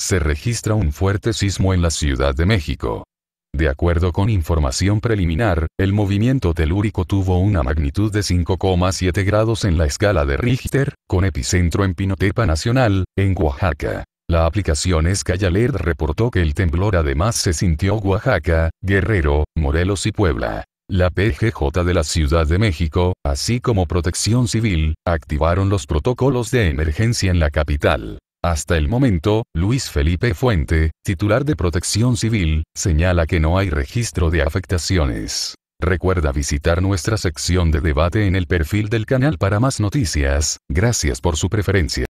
se registra un fuerte sismo en la Ciudad de México. De acuerdo con información preliminar, el movimiento telúrico tuvo una magnitud de 5,7 grados en la escala de Richter, con epicentro en Pinotepa Nacional, en Oaxaca. La aplicación Skyalert reportó que el temblor además se sintió Oaxaca, Guerrero, Morelos y Puebla. La PGJ de la Ciudad de México, así como Protección Civil, activaron los protocolos de emergencia en la capital. Hasta el momento, Luis Felipe Fuente, titular de Protección Civil, señala que no hay registro de afectaciones. Recuerda visitar nuestra sección de debate en el perfil del canal para más noticias, gracias por su preferencia.